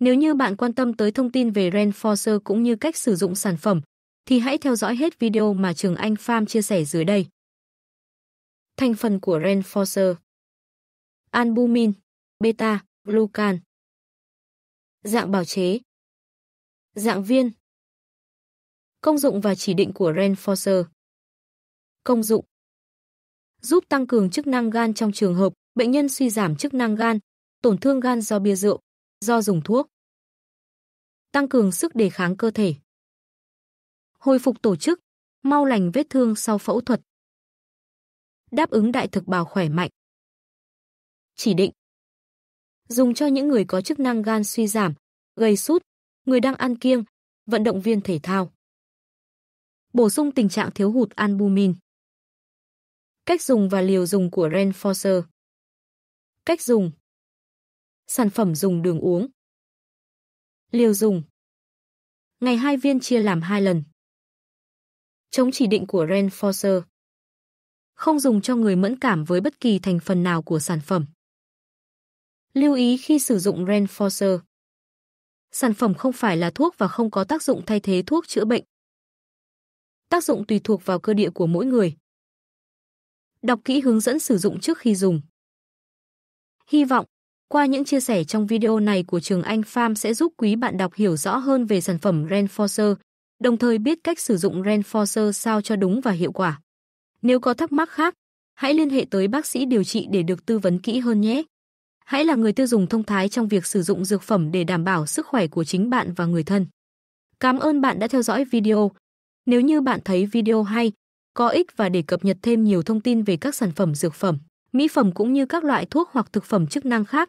Nếu như bạn quan tâm tới thông tin về Renforcer cũng như cách sử dụng sản phẩm, thì hãy theo dõi hết video mà Trường Anh Farm chia sẻ dưới đây. Thành phần của Renforcer Albumin, beta, glucan Dạng bào chế Dạng viên Công dụng và chỉ định của Renforcer Công dụng Giúp tăng cường chức năng gan trong trường hợp bệnh nhân suy giảm chức năng gan, tổn thương gan do bia rượu, do dùng thuốc. Tăng cường sức đề kháng cơ thể. Hồi phục tổ chức, mau lành vết thương sau phẫu thuật. Đáp ứng đại thực bào khỏe mạnh. Chỉ định. Dùng cho những người có chức năng gan suy giảm, gây sút, người đang ăn kiêng, vận động viên thể thao. Bổ sung tình trạng thiếu hụt albumin. Cách dùng và liều dùng của Renforcer. Cách dùng sản phẩm dùng đường uống. Liều dùng. Ngày hai viên chia làm hai lần. Chống chỉ định của Renforcer. Không dùng cho người mẫn cảm với bất kỳ thành phần nào của sản phẩm. Lưu ý khi sử dụng Renforcer. Sản phẩm không phải là thuốc và không có tác dụng thay thế thuốc chữa bệnh. Tác dụng tùy thuộc vào cơ địa của mỗi người. Đọc kỹ hướng dẫn sử dụng trước khi dùng. Hy vọng qua những chia sẻ trong video này của Trường Anh Farm sẽ giúp quý bạn đọc hiểu rõ hơn về sản phẩm Renforcer, đồng thời biết cách sử dụng Renforcer sao cho đúng và hiệu quả. Nếu có thắc mắc khác, hãy liên hệ tới bác sĩ điều trị để được tư vấn kỹ hơn nhé. Hãy là người tiêu dùng thông thái trong việc sử dụng dược phẩm để đảm bảo sức khỏe của chính bạn và người thân. Cảm ơn bạn đã theo dõi video. Nếu như bạn thấy video hay, có ích và để cập nhật thêm nhiều thông tin về các sản phẩm dược phẩm, mỹ phẩm cũng như các loại thuốc hoặc thực phẩm chức năng khác,